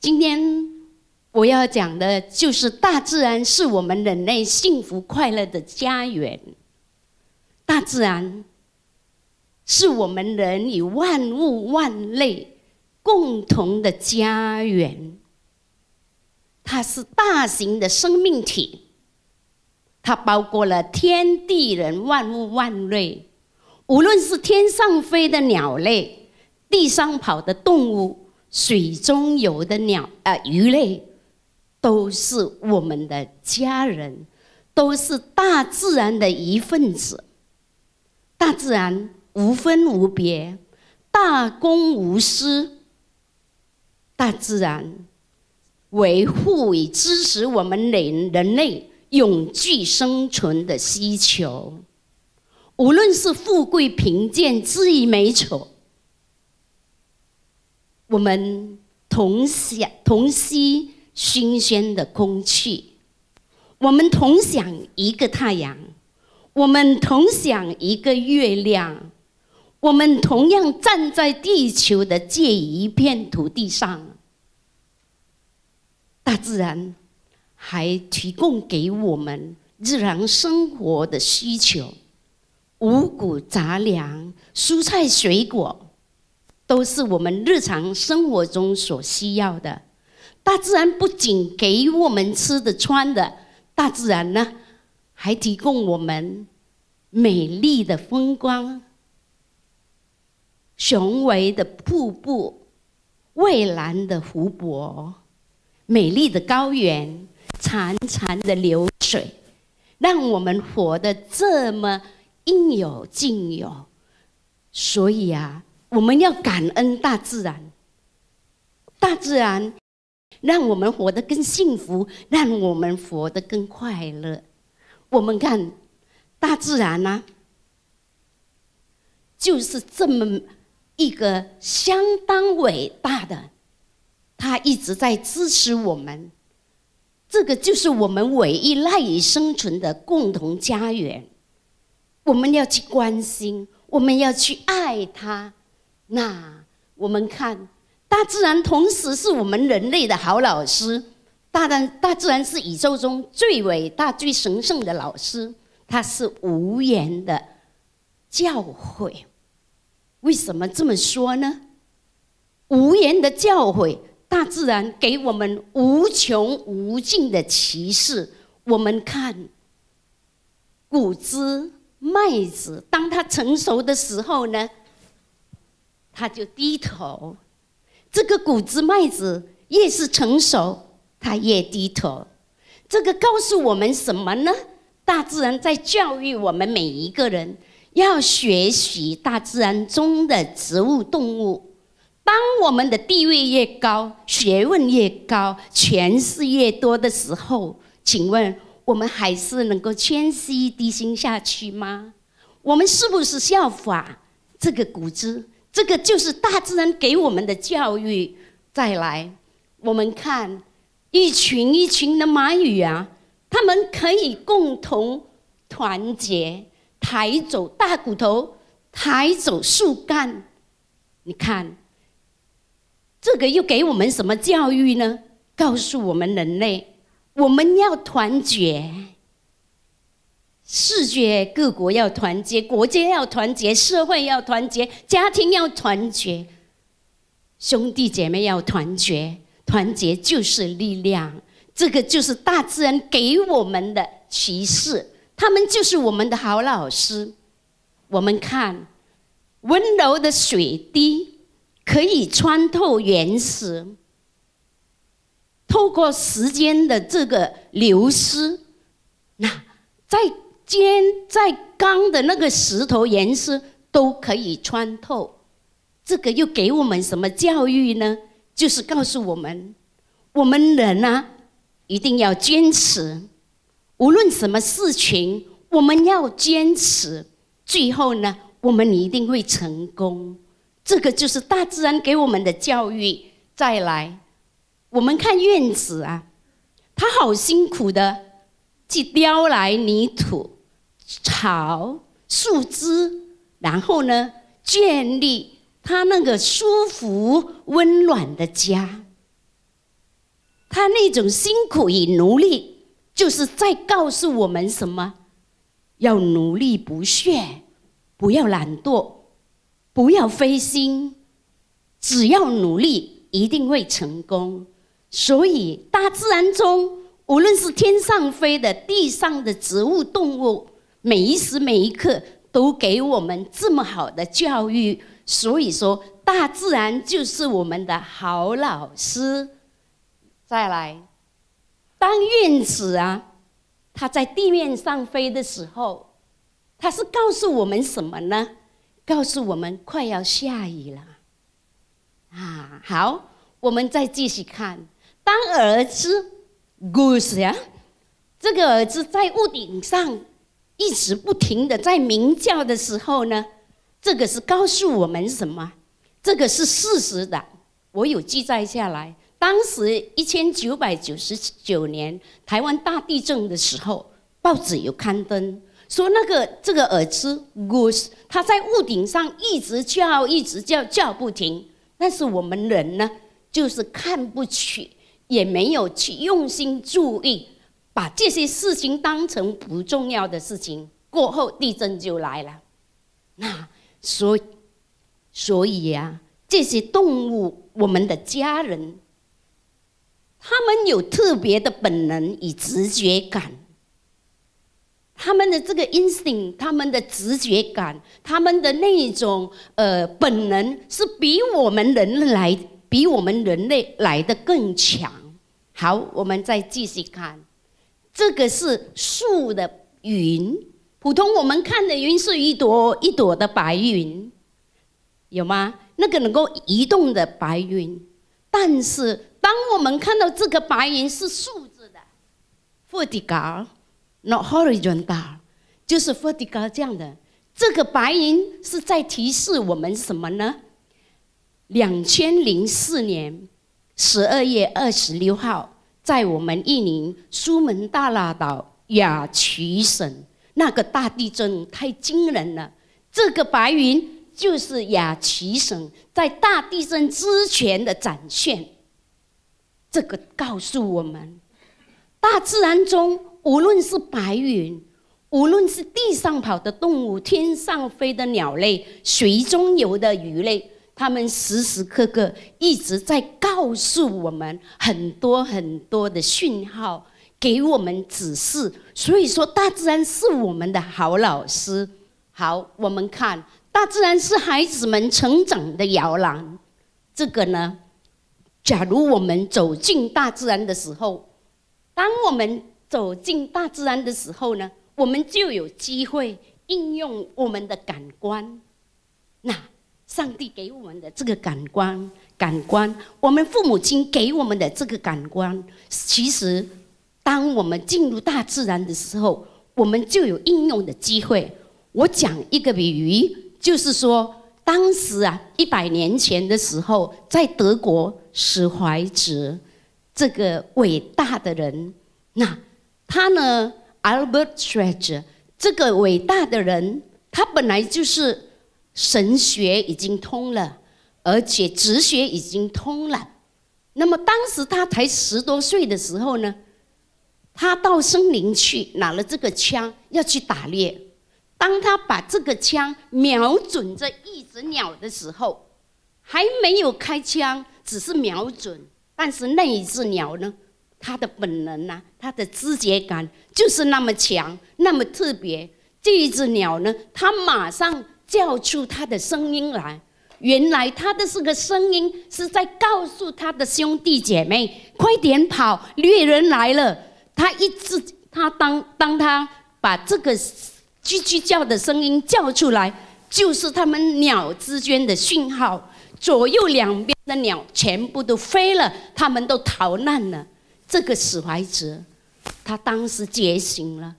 今天我要讲的就是，大自然是我们人类幸福快乐的家园。大自然是我们人与万物万类共同的家园。它是大型的生命体，它包括了天地人万物万类，无论是天上飞的鸟类，地上跑的动物。水中游的鸟啊，鱼类都是我们的家人，都是大自然的一份子。大自然无分无别，大公无私。大自然维护与支持我们人人类永续生存的需求，无论是富贵贫贱，至于美丑。我们同享同吸新鲜的空气，我们同享一个太阳，我们同享一个月亮，我们同样站在地球的这一片土地上。大自然还提供给我们日常生活的需求：五谷杂粮、蔬菜水果。都是我们日常生活中所需要的大自然，不仅给我们吃的、穿的，大自然呢，还提供我们美丽的风光、雄伟的瀑布、蔚蓝的湖泊、美丽的高原、潺潺的流水，让我们活得这么应有尽有。所以啊。我们要感恩大自然，大自然让我们活得更幸福，让我们活得更快乐。我们看，大自然呢，就是这么一个相当伟大的，它一直在支持我们。这个就是我们唯一赖以生存的共同家园。我们要去关心，我们要去爱它。那我们看，大自然同时是我们人类的好老师。大然，大自然是宇宙中最伟大、最神圣的老师。它是无言的教诲。为什么这么说呢？无言的教诲，大自然给我们无穷无尽的启示。我们看，谷子、麦子，当它成熟的时候呢？他就低头，这个谷子麦子越是成熟，他越低头。这个告诉我们什么呢？大自然在教育我们每一个人，要学习大自然中的植物动物。当我们的地位越高，学问越高，权势越多的时候，请问我们还是能够谦虚低心下去吗？我们是不是效法这个谷子？这个就是大自然给我们的教育。再来，我们看一群一群的蚂蚁啊，它们可以共同团结，抬走大骨头，抬走树干。你看，这个又给我们什么教育呢？告诉我们人类，我们要团结。世界各国要团结，国家要团结，社会要团结，家庭要团结，兄弟姐妹要团结。团结就是力量，这个就是大自然给我们的启示。他们就是我们的好老师。我们看，温柔的水滴可以穿透岩石，透过时间的这个流失，那在。坚在钢的那个石头岩石都可以穿透，这个又给我们什么教育呢？就是告诉我们，我们人啊，一定要坚持，无论什么事情，我们要坚持，最后呢，我们一定会成功。这个就是大自然给我们的教育。再来，我们看院子啊，它好辛苦的去叼来泥土。草、树枝，然后呢，建立他那个舒服、温暖的家。他那种辛苦与努力，就是在告诉我们什么：要努力不懈，不要懒惰，不要灰心，只要努力，一定会成功。所以，大自然中，无论是天上飞的、地上的植物、动物。每一时每一刻都给我们这么好的教育，所以说大自然就是我们的好老师。再来，当燕子啊，它在地面上飞的时候，它是告诉我们什么呢？告诉我们快要下雨了。啊，好，我们再继续看，当儿子，goose 呀，这个儿子在屋顶上。一直不停的在鸣叫的时候呢，这个是告诉我们什么？这个是事实的。我有记载下来，当时一千九百九十九年台湾大地震的时候，报纸有刊登说那个这个耳机 goose，它在屋顶上一直叫，一直叫，叫不停。但是我们人呢，就是看不起，也没有去用心注意。把这些事情当成不重要的事情过后，地震就来了。那所所以啊，这些动物，我们的家人，他们有特别的本能与直觉感。他们的这个 instinct，他们的直觉感，他们的那一种呃本能，是比我们人来，比我们人类来的更强。好，我们再继续看。这个是树的云，普通我们看的云是一朵一朵的白云，有吗？那个能够移动的白云，但是当我们看到这个白云是竖着的，vertical，not horizontal，就是 vertical 这样的，这个白云是在提示我们什么呢？两千零四年十二月二十六号。在我们印尼苏门答腊岛雅齐省，那个大地震太惊人了。这个白云就是雅齐省在大地震之前的展现。这个告诉我们，大自然中无论是白云，无论是地上跑的动物，天上飞的鸟类，水中游的鱼类。他们时时刻刻一直在告诉我们很多很多的讯号，给我们指示。所以说，大自然是我们的好老师。好，我们看，大自然是孩子们成长的摇篮。这个呢，假如我们走进大自然的时候，当我们走进大自然的时候呢，我们就有机会应用我们的感官。那。上帝给我们的这个感官，感官，我们父母亲给我们的这个感官，其实，当我们进入大自然的时候，我们就有应用的机会。我讲一个比喻，就是说，当时啊，一百年前的时候，在德国，史怀哲这个伟大的人，那他呢，Albert Schweitzer 这个伟大的人，他本来就是。神学已经通了，而且哲学已经通了。那么当时他才十多岁的时候呢，他到森林去拿了这个枪要去打猎。当他把这个枪瞄准着一只鸟的时候，还没有开枪，只是瞄准。但是那一只鸟呢，它的本能啊，它的知觉感就是那么强，那么特别。这一只鸟呢，它马上。叫出他的声音来，原来他的这个声音是在告诉他的兄弟姐妹：“快点跑，猎人来了！”他一直，他当当他把这个“啾啾”叫的声音叫出来，就是他们鸟之间的讯号。左右两边的鸟全部都飞了，他们都逃难了。这个史怀哲，他当时觉醒了，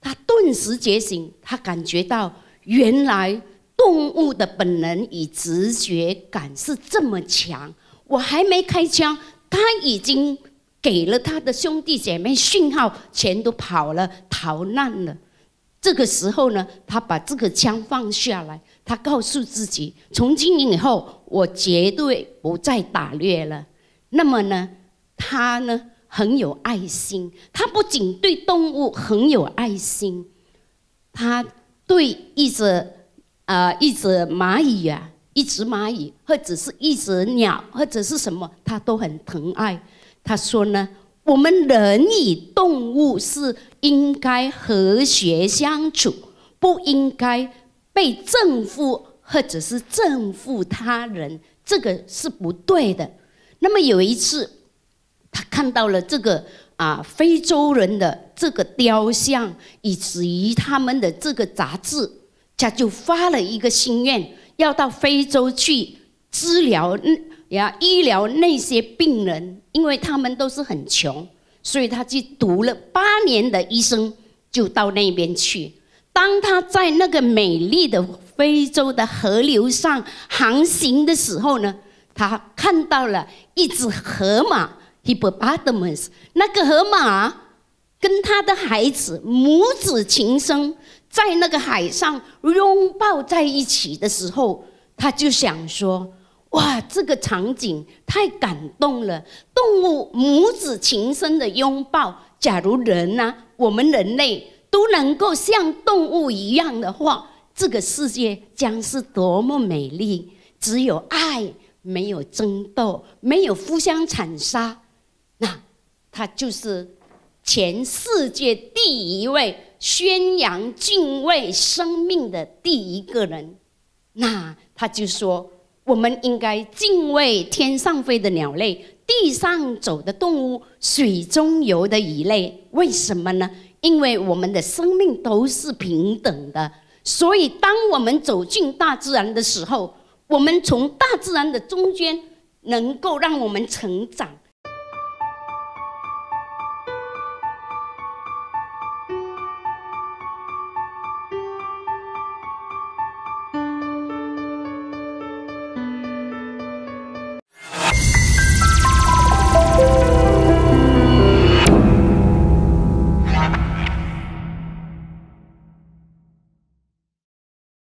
他顿时觉醒，他感觉到。原来动物的本能与直觉感是这么强，我还没开枪，他已经给了他的兄弟姐妹讯号，全都跑了，逃难了。这个时候呢，他把这个枪放下来，他告诉自己，从今以后我绝对不再打猎了。那么呢，他呢很有爱心，他不仅对动物很有爱心，他。对一只啊，一只蚂蚁啊，一只蚂蚁或者是一只鸟或者是什么，他都很疼爱。他说呢，我们人与动物是应该和谐相处，不应该被征服或者是征服他人，这个是不对的。那么有一次，他看到了这个。啊，非洲人的这个雕像，以至于他们的这个杂志，他就发了一个心愿，要到非洲去治疗呀医疗那些病人，因为他们都是很穷，所以他去读了八年的医生，就到那边去。当他在那个美丽的非洲的河流上航行的时候呢，他看到了一只河马。hipopotamus，那个河马跟他的孩子母子情深，在那个海上拥抱在一起的时候，他就想说：“哇，这个场景太感动了！动物母子情深的拥抱，假如人呢，我们人类都能够像动物一样的话，这个世界将是多么美丽！只有爱，没有争斗，没有互相残杀。”那他就是全世界第一位宣扬敬畏生命的第一个人。那他就说，我们应该敬畏天上飞的鸟类、地上走的动物、水中游的鱼类。为什么呢？因为我们的生命都是平等的。所以，当我们走进大自然的时候，我们从大自然的中间能够让我们成长。